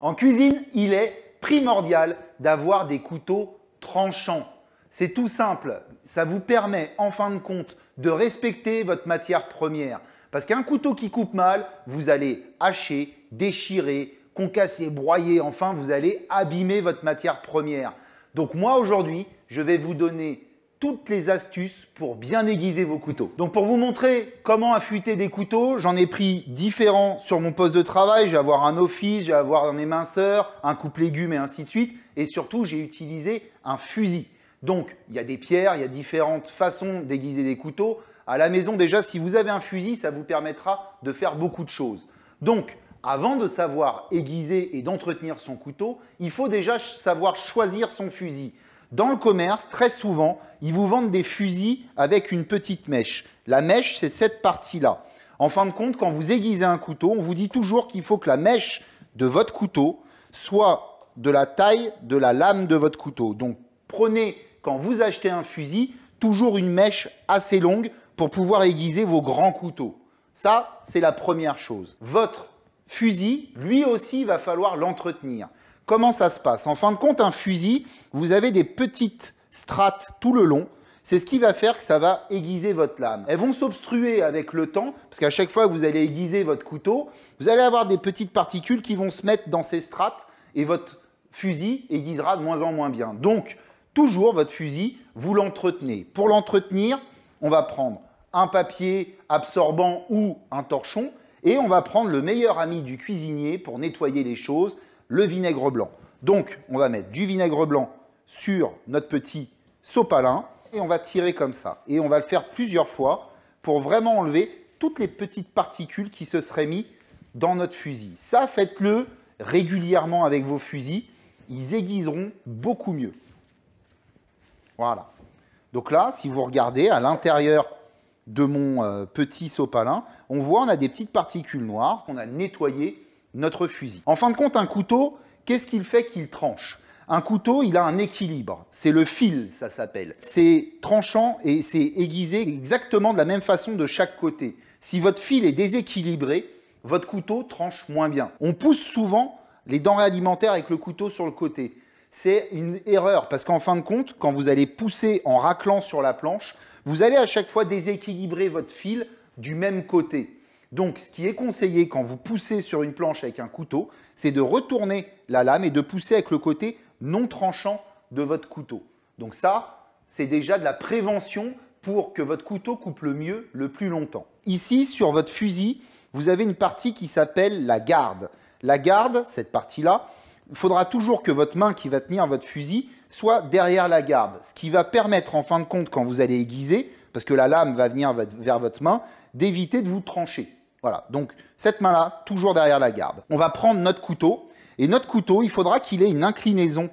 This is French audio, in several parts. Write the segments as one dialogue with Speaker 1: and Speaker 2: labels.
Speaker 1: En cuisine, il est primordial d'avoir des couteaux tranchants. C'est tout simple, ça vous permet en fin de compte de respecter votre matière première. Parce qu'un couteau qui coupe mal, vous allez hacher, déchirer, concasser, broyer, enfin vous allez abîmer votre matière première. Donc moi aujourd'hui, je vais vous donner toutes les astuces pour bien aiguiser vos couteaux. Donc pour vous montrer comment affûter des couteaux, j'en ai pris différents sur mon poste de travail. Je vais avoir un office, je vais avoir un éminceur, un coupe légumes et ainsi de suite. Et surtout, j'ai utilisé un fusil. Donc il y a des pierres, il y a différentes façons d'aiguiser des couteaux. À la maison déjà, si vous avez un fusil, ça vous permettra de faire beaucoup de choses. Donc avant de savoir aiguiser et d'entretenir son couteau, il faut déjà savoir choisir son fusil. Dans le commerce, très souvent, ils vous vendent des fusils avec une petite mèche. La mèche, c'est cette partie-là. En fin de compte, quand vous aiguisez un couteau, on vous dit toujours qu'il faut que la mèche de votre couteau soit de la taille de la lame de votre couteau. Donc prenez, quand vous achetez un fusil, toujours une mèche assez longue pour pouvoir aiguiser vos grands couteaux. Ça, c'est la première chose. Votre fusil, lui aussi, va falloir l'entretenir. Comment ça se passe En fin de compte, un fusil, vous avez des petites strates tout le long. C'est ce qui va faire que ça va aiguiser votre lame. Elles vont s'obstruer avec le temps, parce qu'à chaque fois que vous allez aiguiser votre couteau, vous allez avoir des petites particules qui vont se mettre dans ces strates et votre fusil aiguisera de moins en moins bien. Donc, toujours votre fusil, vous l'entretenez. Pour l'entretenir, on va prendre un papier absorbant ou un torchon et on va prendre le meilleur ami du cuisinier pour nettoyer les choses le vinaigre blanc. Donc, on va mettre du vinaigre blanc sur notre petit sopalin et on va tirer comme ça. Et on va le faire plusieurs fois pour vraiment enlever toutes les petites particules qui se seraient mises dans notre fusil. Ça, faites-le régulièrement avec vos fusils. Ils aiguiseront beaucoup mieux. Voilà. Donc là, si vous regardez à l'intérieur de mon euh, petit sopalin, on voit on a des petites particules noires qu'on a nettoyées notre fusil. En fin de compte, un couteau, qu'est-ce qu'il fait qu'il tranche un couteau, il a un équilibre. C'est le fil, ça s'appelle. C'est tranchant et c'est aiguisé exactement de la même façon de chaque côté. Si votre fil est déséquilibré, votre couteau tranche moins bien. On pousse souvent les denrées alimentaires avec le couteau sur le côté. C'est une erreur parce qu'en fin de compte, quand vous allez pousser en raclant sur la planche, vous allez à chaque fois déséquilibrer votre fil du même côté. Donc, ce qui est conseillé quand vous poussez sur une planche avec un couteau, c'est de retourner la lame et de pousser avec le côté non tranchant de votre couteau. Donc ça, c'est déjà de la prévention pour que votre couteau coupe le mieux le plus longtemps. Ici, sur votre fusil, vous avez une partie qui s'appelle la garde. La garde, cette partie-là, il faudra toujours que votre main qui va tenir votre fusil soit derrière la garde, ce qui va permettre en fin de compte, quand vous allez aiguiser, parce que la lame va venir vers votre main, d'éviter de vous trancher. Voilà, donc cette main-là, toujours derrière la garde. On va prendre notre couteau, et notre couteau, il faudra qu'il ait une inclinaison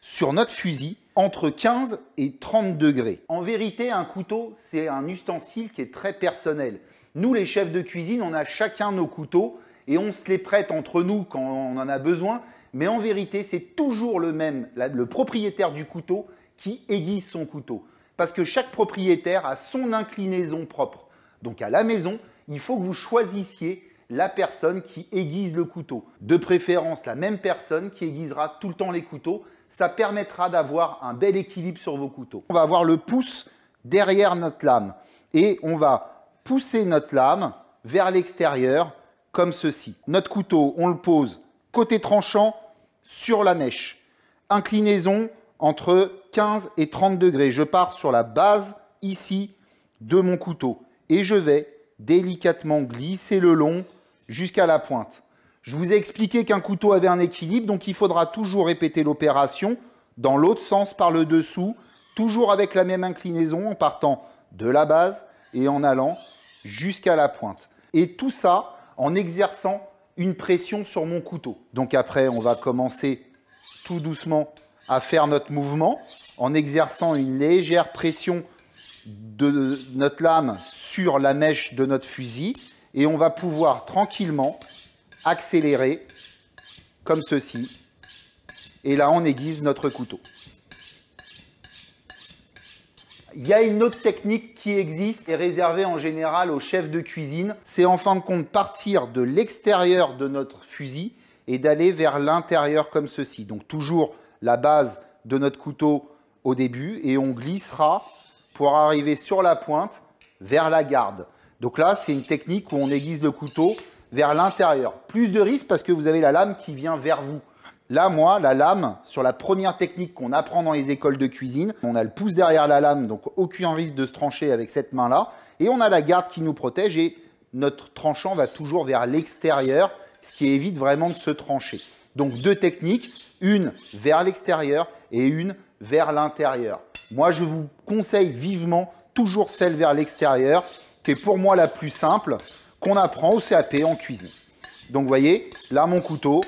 Speaker 1: sur notre fusil entre 15 et 30 degrés. En vérité, un couteau, c'est un ustensile qui est très personnel. Nous, les chefs de cuisine, on a chacun nos couteaux, et on se les prête entre nous quand on en a besoin, mais en vérité, c'est toujours le même, le propriétaire du couteau qui aiguise son couteau. Parce que chaque propriétaire a son inclinaison propre. Donc à la maison, il faut que vous choisissiez la personne qui aiguise le couteau. De préférence, la même personne qui aiguisera tout le temps les couteaux. Ça permettra d'avoir un bel équilibre sur vos couteaux. On va avoir le pouce derrière notre lame et on va pousser notre lame vers l'extérieur comme ceci. Notre couteau, on le pose côté tranchant sur la mèche. Inclinaison entre 15 et 30 degrés. Je pars sur la base ici de mon couteau et je vais délicatement glisser le long jusqu'à la pointe. Je vous ai expliqué qu'un couteau avait un équilibre, donc il faudra toujours répéter l'opération dans l'autre sens par le dessous, toujours avec la même inclinaison en partant de la base et en allant jusqu'à la pointe. Et tout ça en exerçant une pression sur mon couteau. Donc après, on va commencer tout doucement à faire notre mouvement en exerçant une légère pression de notre lame sur la mèche de notre fusil et on va pouvoir tranquillement accélérer comme ceci. Et là, on aiguise notre couteau. Il y a une autre technique qui existe et réservée en général aux chefs de cuisine. C'est en fin de compte partir de l'extérieur de notre fusil et d'aller vers l'intérieur comme ceci. Donc toujours la base de notre couteau au début et on glissera pour arriver sur la pointe vers la garde. Donc là, c'est une technique où on aiguise le couteau vers l'intérieur. Plus de risque parce que vous avez la lame qui vient vers vous. Là, moi, la lame, sur la première technique qu'on apprend dans les écoles de cuisine, on a le pouce derrière la lame, donc aucun risque de se trancher avec cette main-là. Et on a la garde qui nous protège et notre tranchant va toujours vers l'extérieur, ce qui évite vraiment de se trancher. Donc deux techniques, une vers l'extérieur et une vers l'intérieur. Moi, je vous conseille vivement toujours celle vers l'extérieur, qui est pour moi la plus simple, qu'on apprend au CAP en cuisine. Donc, vous voyez, là, mon couteau,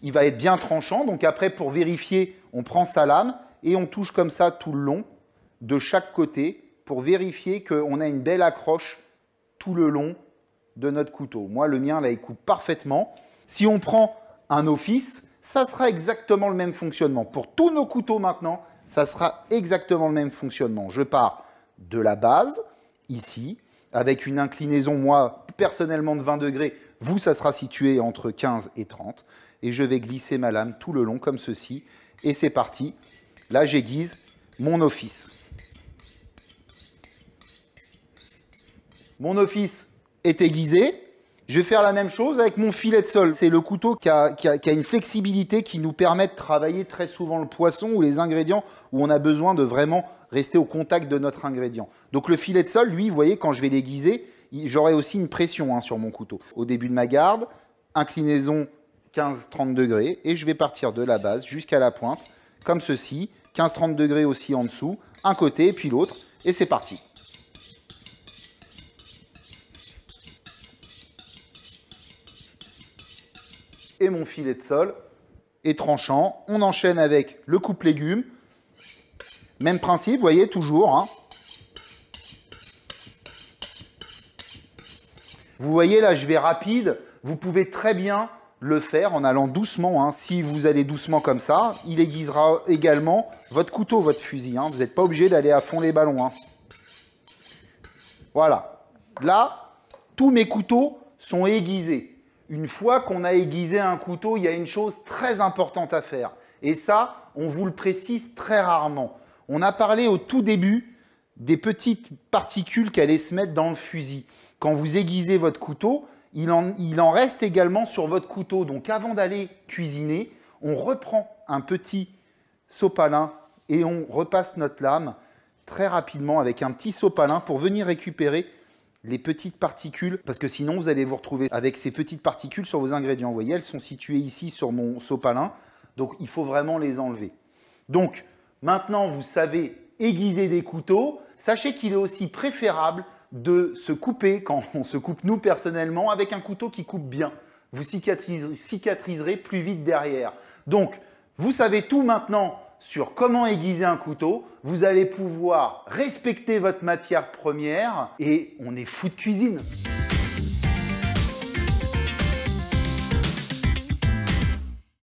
Speaker 1: il va être bien tranchant. Donc après, pour vérifier, on prend sa lame et on touche comme ça tout le long, de chaque côté, pour vérifier qu'on a une belle accroche tout le long de notre couteau. Moi, le mien, là, il coupe parfaitement. Si on prend un office, ça sera exactement le même fonctionnement. Pour tous nos couteaux maintenant, ça sera exactement le même fonctionnement. Je pars de la base, ici, avec une inclinaison, moi, personnellement de 20 degrés, vous, ça sera situé entre 15 et 30, et je vais glisser ma lame tout le long comme ceci, et c'est parti. Là, j'aiguise mon office. Mon office est aiguisé, je vais faire la même chose avec mon filet de sol. C'est le couteau qui a, une flexibilité qui nous permet de travailler très souvent le poisson ou les ingrédients où on a besoin de vraiment rester au contact de notre ingrédient. Donc le filet de sol, lui, vous voyez, quand je vais l'aiguiser, j'aurai aussi une pression hein, sur mon couteau. Au début de ma garde, inclinaison 15-30 degrés et je vais partir de la base jusqu'à la pointe, comme ceci, 15-30 degrés aussi en dessous, un côté et puis l'autre, et c'est parti. et mon filet de sol et tranchant. On enchaîne avec le coupe légumes. Même principe, vous voyez, toujours. Hein. Vous voyez, là, je vais rapide. Vous pouvez très bien le faire en allant doucement. Hein. Si vous allez doucement comme ça, il aiguisera également votre couteau, votre fusil. Hein. Vous n'êtes pas obligé d'aller à fond les ballons. Voilà. Là, tous mes couteaux sont aiguisés une fois qu'on a aiguisé un couteau, il y a une chose très importante à faire. Et ça, on vous le précise très rarement. On a parlé au tout début des petites particules allaient se mettre dans le fusil. Quand vous aiguisez votre couteau, il en, il en reste également sur votre couteau. Donc avant d'aller cuisiner, on reprend un petit sopalin et on repasse notre lame très rapidement avec un petit sopalin pour venir récupérer les petites particules, parce que sinon vous allez vous retrouver avec ces petites particules sur vos ingrédients. Vous voyez, elles sont situées ici sur mon sopalin, donc il faut vraiment les enlever. Donc maintenant vous savez aiguiser des couteaux, sachez qu'il est aussi préférable de se couper, quand on se coupe nous personnellement, avec un couteau qui coupe bien. Vous cicatriserez plus vite derrière. Donc vous savez tout maintenant sur comment aiguiser un couteau. Vous allez pouvoir respecter votre matière première et on est fou de cuisine.